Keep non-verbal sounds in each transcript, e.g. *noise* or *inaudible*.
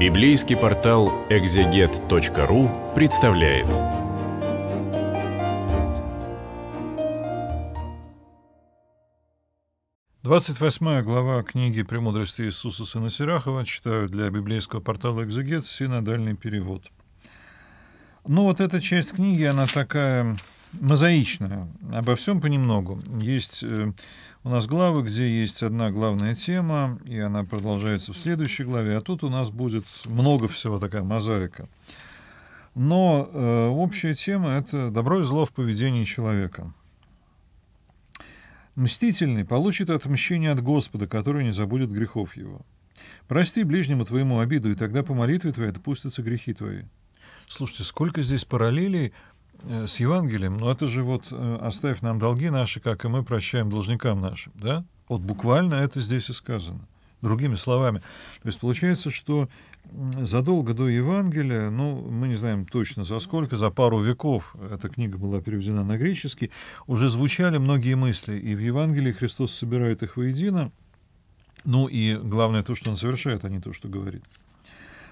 Библейский портал экзегет.ру представляет. Двадцать восьмая глава книги «Премудрости Иисуса Сына Сирахова» читаю для библейского портала «Экзегет» синодальный перевод. Ну вот эта часть книги, она такая мозаичная, обо всем понемногу. Есть э, у нас главы, где есть одна главная тема, и она продолжается в следующей главе, а тут у нас будет много всего, такая мозаика. Но э, общая тема — это добро и зло в поведении человека. Мстительный получит отмщение от Господа, который не забудет грехов его. Прости ближнему твоему обиду, и тогда по молитве твоей отпустятся грехи твои. Слушайте, сколько здесь параллелей Э, с Евангелием, но это же вот э, «оставь нам долги наши, как и мы прощаем должникам нашим». Да? Вот буквально это здесь и сказано. Другими словами. То есть получается, что задолго до Евангелия, ну, мы не знаем точно за сколько, за пару веков эта книга была переведена на греческий, уже звучали многие мысли. И в Евангелии Христос собирает их воедино. Ну и главное то, что он совершает, а не то, что говорит.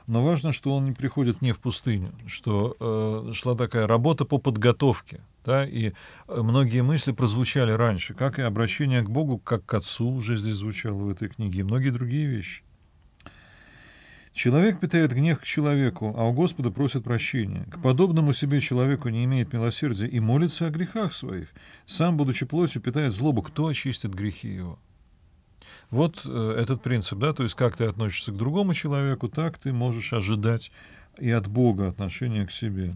Но важно, что он не приходит не в пустыню, что э, шла такая работа по подготовке. Да, и э, многие мысли прозвучали раньше, как и обращение к Богу, как к Отцу уже здесь звучало в этой книге, и многие другие вещи. Человек питает гнев к человеку, а у Господа просит прощения. К подобному себе человеку не имеет милосердия и молится о грехах своих. Сам, будучи плотью, питает злобу. Кто очистит грехи его? Вот э, этот принцип, да, то есть как ты относишься к другому человеку, так ты можешь ожидать и от Бога отношения к себе.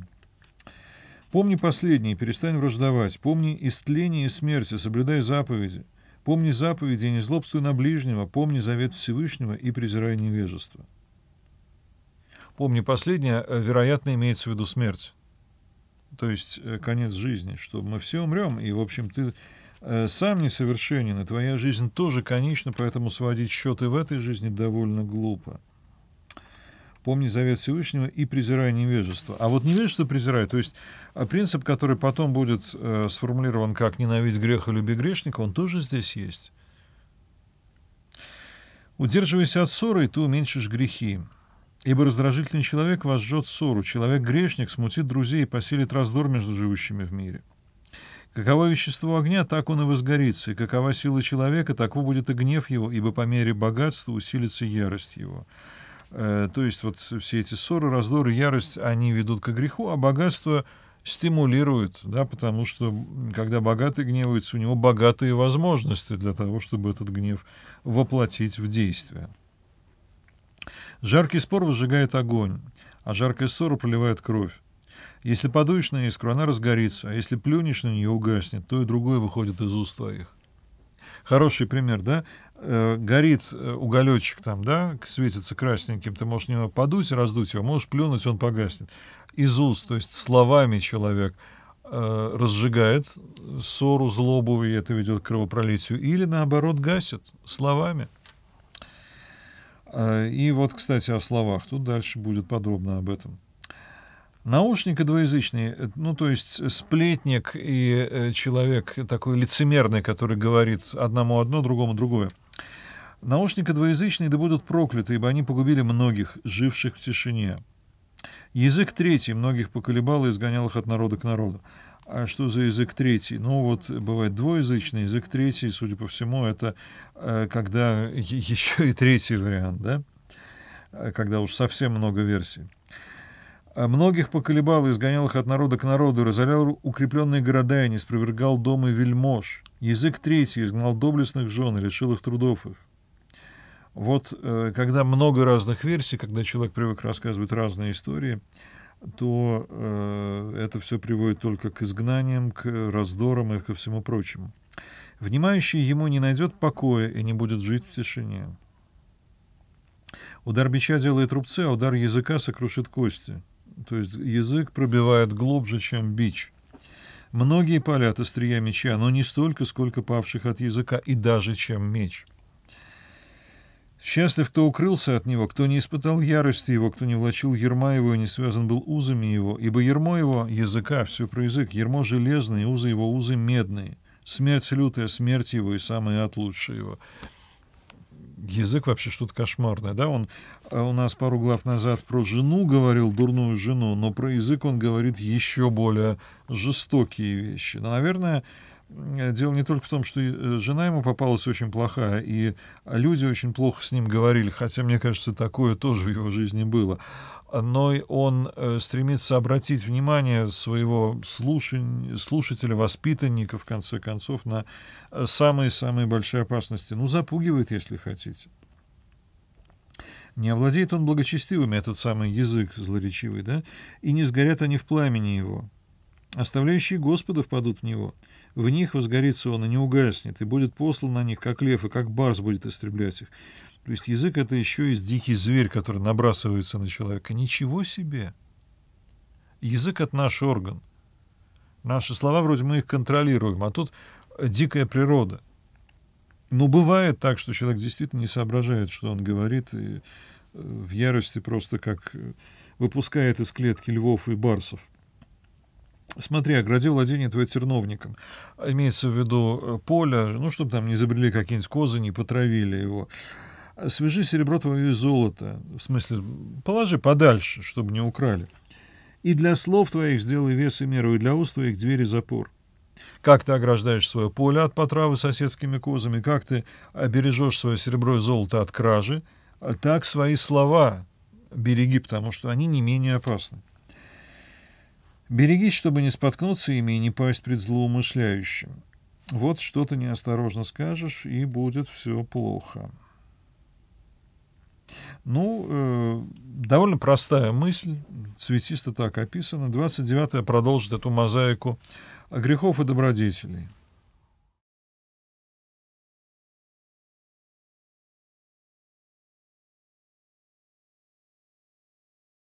Помни последние, перестань враждовать, помни истление и смерти, соблюдай заповеди, помни заповеди и не злобствуй на ближнего, помни завет Всевышнего и презирай невежество. Помни последнее, э, вероятно, имеется в виду смерть, то есть э, конец жизни, что мы все умрем, и, в общем, ты Э, сам несовершенен, и твоя жизнь тоже конечна, поэтому сводить счеты в этой жизни довольно глупо. Помни завет Всевышнего и презирай невежество. А вот невежество презирай, то есть а, принцип, который потом будет э, сформулирован как «ненавидь греха, люби грешника», он тоже здесь есть. Удерживайся от ссоры, и ты уменьшишь грехи. Ибо раздражительный человек возжжет ссору, человек-грешник смутит друзей и поселит раздор между живущими в мире. Каково вещество огня, так он и возгорится, и какова сила человека, таков будет и гнев его, ибо по мере богатства усилится ярость его». Э, то есть вот все эти ссоры, раздоры, ярость, они ведут к греху, а богатство стимулирует, да, потому что когда богатый гневается, у него богатые возможности для того, чтобы этот гнев воплотить в действие. Жаркий спор выжигает огонь, а жаркая ссора проливает кровь. Если подуешь на искру, она разгорится, а если плюнешь на нее, угаснет. То и другое выходит из уст твоих. Хороший пример, да? Э, горит э, уголечек там, да, светится красненьким, ты можешь на него подуть, раздуть его, можешь плюнуть, он погаснет. Из уст, то есть словами человек э, разжигает ссору, злобу, и это ведет к кровопролитию, или наоборот гасит словами. И вот, кстати, о словах. Тут дальше будет подробно об этом. Наушник и двуязычные, э, ну то есть э, сплетник и э, человек такой лицемерный, который говорит одному одно, другому другое. Наушник и двуязычные да будут прокляты, ибо они погубили многих, живших в тишине. Язык третий многих поколебал и изгонял их от народа к народу. А что за язык третий? Ну вот бывает двуязычный, язык третий, судя по всему, это когда *laughs* еще и третий вариант, да? Когда уж совсем много версий. А многих поколебал и изгонял их от народа к народу, разорял укрепленные города и не спровергал и вельмож. Язык третий изгнал доблестных жен и лишил их трудов их. Вот э, когда много разных версий, когда человек привык рассказывать разные истории, то э, это все приводит только к изгнаниям, к раздорам и ко всему прочему. Внимающий ему не найдет покоя и не будет жить в тишине. Удар бича делает рубцы, а удар языка сокрушит кости то есть язык пробивает глубже, чем бич. Многие палят острия меча, но не столько, сколько павших от языка, и даже чем меч. Счастлив, кто укрылся от него, кто не испытал ярости его, кто не влачил ерма его и не связан был узами его, ибо ермо его — языка, все про язык, ермо железные, узы его, узы медные, смерть лютая, смерть его и самые отлучшие его» язык вообще что-то кошмарное, да, он э, у нас пару глав назад про жену говорил, дурную жену, но про язык он говорит еще более жестокие вещи. Но, наверное, Э, дело не только в том, что э, жена ему попалась очень плохая, и люди очень плохо с ним говорили, хотя, мне кажется, такое тоже в его жизни было. Но он э, стремится обратить внимание своего слушателя, слушателя, воспитанника, в конце концов, на самые-самые большие опасности. Ну, запугивает, если хотите. Не овладеет он благочестивыми, этот самый язык злоречивый, да? И не сгорят они в пламени его. Оставляющие Господа впадут в него. В них возгорится он и не угаснет, и будет послан на них, как лев, и как барс будет истреблять их. То есть язык — это еще есть дикий зверь, который набрасывается на человека. Ничего себе! Язык — это наш орган. Наши слова, вроде мы их контролируем, а тут дикая природа. Но бывает так, что человек действительно не соображает, что он говорит, и э, в ярости просто как э, выпускает из клетки львов и барсов. Смотри, огради владение твое терновником. Имеется в виду э, поле, ну, чтобы там не изобрели какие-нибудь козы, не потравили его. Свяжи серебро твое и золото. В смысле, положи подальше, чтобы не украли. И для слов твоих сделай вес и меру, и для уст твоих двери запор. Как ты ограждаешь свое поле от потравы соседскими козами, как ты обережешь свое серебро и золото от кражи, так свои слова береги, потому что они не менее опасны. Берегись, чтобы не споткнуться ими и не пасть пред злоумышляющим. Вот что-то неосторожно скажешь, и будет все плохо. Ну, э, довольно простая мысль, цветисто так описана. 29-е продолжит эту мозаику грехов и добродетелей.